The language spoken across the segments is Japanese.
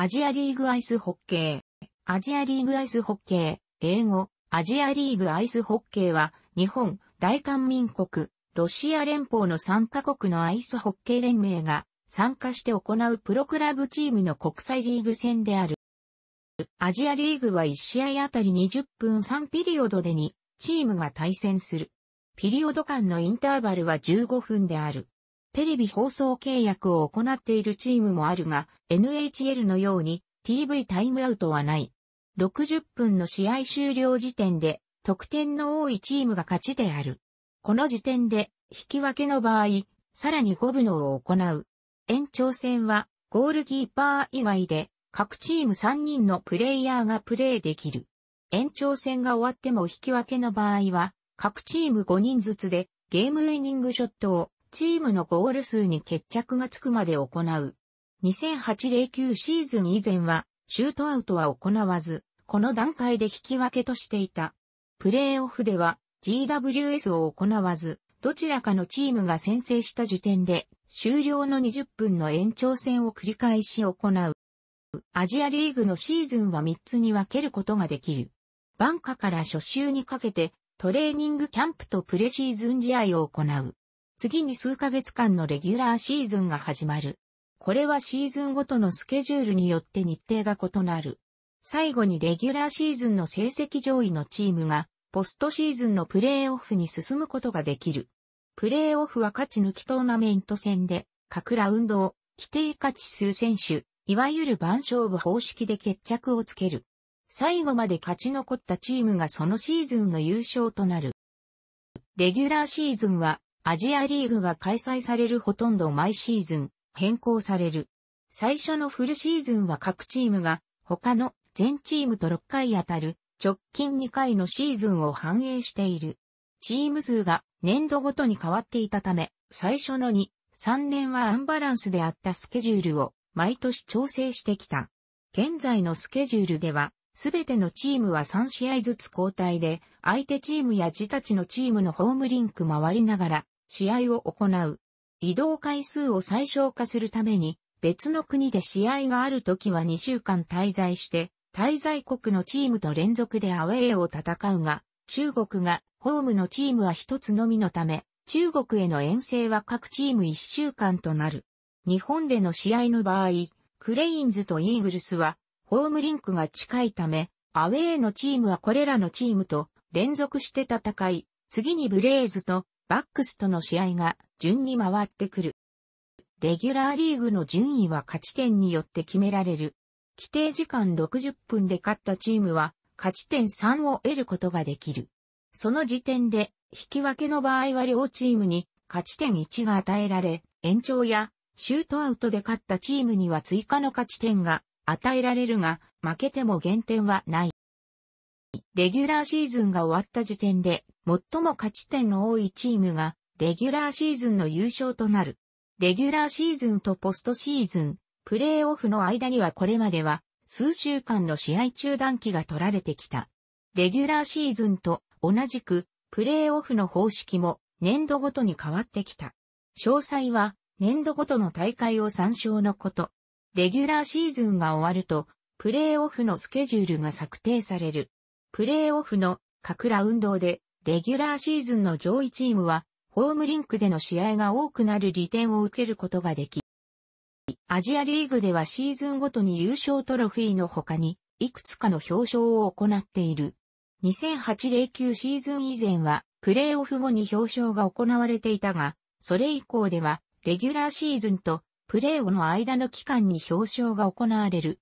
アジアリーグアイスホッケー。アジアリーグアイスホッケー、英語、アジアリーグアイスホッケーは、日本、大韓民国、ロシア連邦の3カ国のアイスホッケー連盟が参加して行うプロクラブチームの国際リーグ戦である。アジアリーグは1試合あたり20分3ピリオドで2チームが対戦する。ピリオド間のインターバルは15分である。テレビ放送契約を行っているチームもあるが、NHL のように TV タイムアウトはない。60分の試合終了時点で、得点の多いチームが勝ちである。この時点で、引き分けの場合、さらに5分を行う。延長戦は、ゴールキーパー以外で、各チーム3人のプレイヤーがプレイできる。延長戦が終わっても引き分けの場合は、各チーム5人ずつで、ゲームイニングショットをチームのゴール数に決着がつくまで行う。2008-09シーズン以前は、シュートアウトは行わず、この段階で引き分けとしていた。プレーオフでは GWS を行わず、どちらかのチームが先制した時点で、終了の20分の延長戦を繰り返し行う。アジアリーグのシーズンは3つに分けることができる。バンカから初週にかけて、トレーニングキャンプとプレシーズン試合を行う。次に数ヶ月間のレギュラーシーズンが始まる。これはシーズンごとのスケジュールによって日程が異なる。最後にレギュラーシーズンの成績上位のチームが、ポストシーズンのプレーオフに進むことができる。プレーオフは勝ち抜きトーナメント戦で、各ラウンドを規定勝ち数選手、いわゆる番勝負方式で決着をつける。最後まで勝ち残ったチームがそのシーズンの優勝となる。レギュラーシーズンはアジアリーグが開催されるほとんど毎シーズン変更される。最初のフルシーズンは各チームが他の全チームと6回当たる直近2回のシーズンを反映している。チーム数が年度ごとに変わっていたため、最初の2、3年はアンバランスであったスケジュールを毎年調整してきた。現在のスケジュールでは、すべてのチームは3試合ずつ交代で、相手チームや自たちのチームのホームリンク回りながら、試合を行う。移動回数を最小化するために、別の国で試合がある時は2週間滞在して、滞在国のチームと連続でアウェーを戦うが、中国がホームのチームは一つのみのため、中国への遠征は各チーム1週間となる。日本での試合の場合、クレインズとイーグルスは、ホームリンクが近いため、アウェーのチームはこれらのチームと連続して戦い、次にブレイズとバックスとの試合が順に回ってくる。レギュラーリーグの順位は勝ち点によって決められる。規定時間60分で勝ったチームは勝ち点3を得ることができる。その時点で引き分けの場合は両チームに勝ち点1が与えられ、延長やシュートアウトで勝ったチームには追加の勝ち点が与えられるが、負けても減点はない。レギュラーシーズンが終わった時点で、最も勝ち点の多いチームが、レギュラーシーズンの優勝となる。レギュラーシーズンとポストシーズン、プレーオフの間にはこれまでは、数週間の試合中断期が取られてきた。レギュラーシーズンと同じく、プレーオフの方式も年度ごとに変わってきた。詳細は、年度ごとの大会を参照のこと。レギュラーシーズンが終わると、プレーオフのスケジュールが策定される。プレーオフの各ラウンドで、レギュラーシーズンの上位チームは、ホームリンクでの試合が多くなる利点を受けることができ、アジアリーグではシーズンごとに優勝トロフィーの他に、いくつかの表彰を行っている。2008-09シーズン以前は、プレーオフ後に表彰が行われていたが、それ以降では、レギュラーシーズンとプレーオの間の期間に表彰が行われる。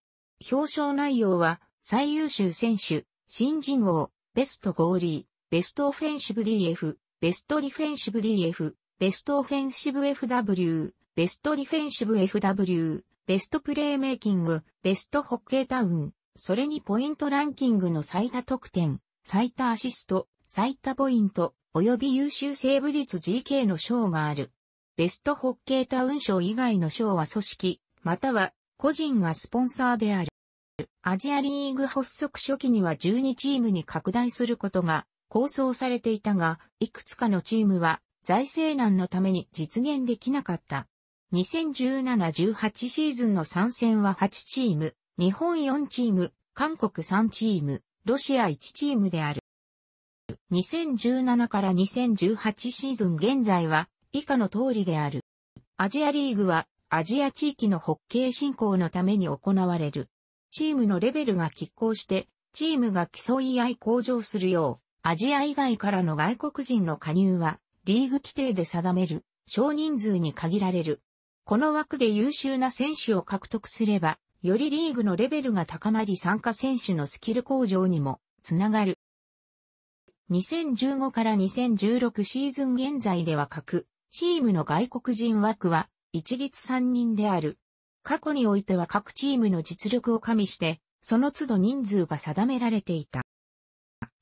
表彰内容は、最優秀選手、新人王、ベストゴーリー、ベストオフェンシブ DF、ベストディフェンシブ DF、ベストオフェンシブ FW、ベストディフェンシブ FW、ベストプレーメイキング、ベストホッケータウン、それにポイントランキングの最多得点、最多アシスト、最多ポイント、及び優秀セーブ率 GK の賞がある。ベストホッケータウン賞以外の賞は組織、または個人がスポンサーである。アジアリーグ発足初期には12チームに拡大することが構想されていたが、いくつかのチームは財政難のために実現できなかった。2017-18シーズンの参戦は8チーム、日本4チーム、韓国3チーム、ロシア1チームである。2017から2018シーズン現在は以下の通りである。アジアリーグはアジア地域のホッケー振興のために行われるチームのレベルが拮抗して、チームが競い合い向上するよう、アジア以外からの外国人の加入は、リーグ規定で定める、少人数に限られる。この枠で優秀な選手を獲得すれば、よりリーグのレベルが高まり参加選手のスキル向上にもつながる。2015から2016シーズン現在では各チームの外国人枠は一律3人である。過去においては各チームの実力を加味して、その都度人数が定められていた。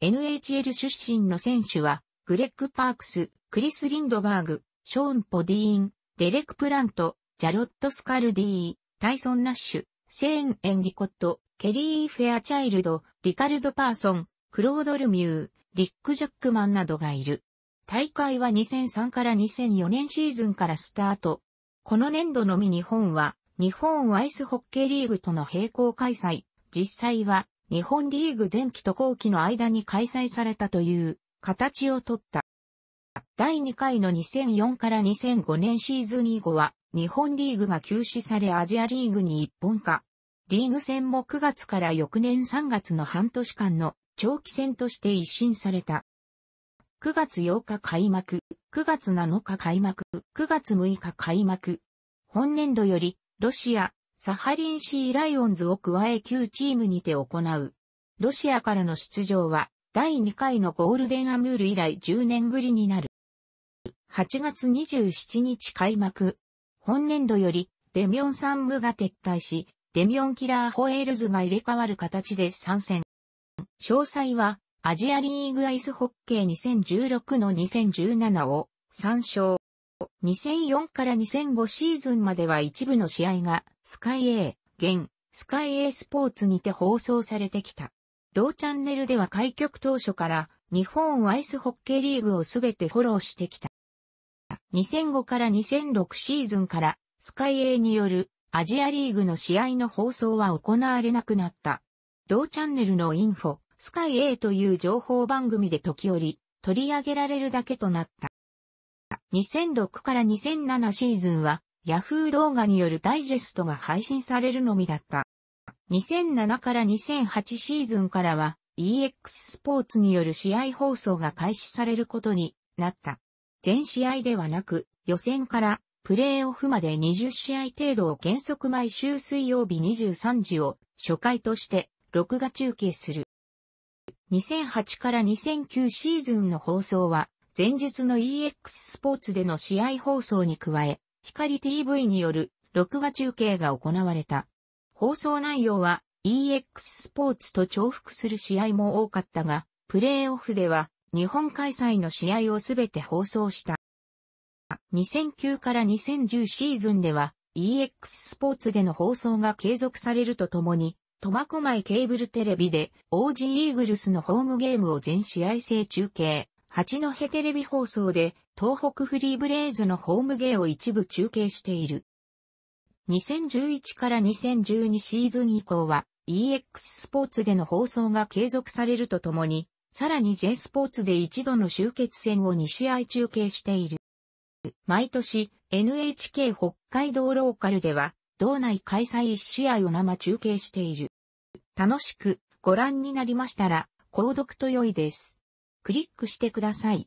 NHL 出身の選手は、グレッグ・パークス、クリス・リンドバーグ、ショーン・ポディーン、デレク・プラント、ジャロット・スカルディー、タイソン・ナッシュ、セーン・エンディコット、ケリー・フェアチャイルド、リカルド・パーソン、クロード・ルミュー、リック・ジャックマンなどがいる。大会は2003から2004年シーズンからスタート。この年度のみ日本は日本アイスホッケーリーグとの並行開催、実際は日本リーグ前期と後期の間に開催されたという形をとった。第2回の2004から2005年シーズン以後は日本リーグが休止されアジアリーグに一本化。リーグ戦も9月から翌年3月の半年間の長期戦として一新された。9月8日開幕、9月7日開幕、9月6日開幕。本年度よりロシア、サハリンシーライオンズを加え9チームにて行う。ロシアからの出場は、第2回のゴールデンアムール以来10年ぶりになる。8月27日開幕。本年度より、デミオンサンムが撤退し、デミオンキラーホエールズが入れ替わる形で参戦。詳細は、アジアリーグアイスホッケー2016の2017を参照。2004から2005シーズンまでは一部の試合がスカイ A、現、スカイ A スポーツにて放送されてきた。同チャンネルでは開局当初から日本アイスホッケーリーグをすべてフォローしてきた。2005から2006シーズンからスカイ A によるアジアリーグの試合の放送は行われなくなった。同チャンネルのインフォ、スカイ A という情報番組で時折取り上げられるだけとなった。2006から2007シーズンは、Yahoo 動画によるダイジェストが配信されるのみだった。2007から2008シーズンからは、EX スポーツによる試合放送が開始されることになった。全試合ではなく、予選からプレーオフまで20試合程度を原則毎週水曜日23時を初回として録画中継する。2008から2009シーズンの放送は前述の EX スポーツでの試合放送に加え、光 TV による録画中継が行われた。放送内容は EX スポーツと重複する試合も多かったが、プレーオフでは日本開催の試合をすべて放送した。2009から2010シーズンでは EX スポーツでの放送が継続されるとともに、苫小牧ケーブルテレビで OG イーグルスのホームゲームを全試合制中継。八戸テレビ放送で東北フリーブレイズのホームゲーを一部中継している。2011から2012シーズン以降は EX スポーツでの放送が継続されるとともに、さらに J スポーツで一度の集結戦を2試合中継している。毎年 NHK 北海道ローカルでは、道内開催1試合を生中継している。楽しくご覧になりましたら、購読と良いです。クリックしてください。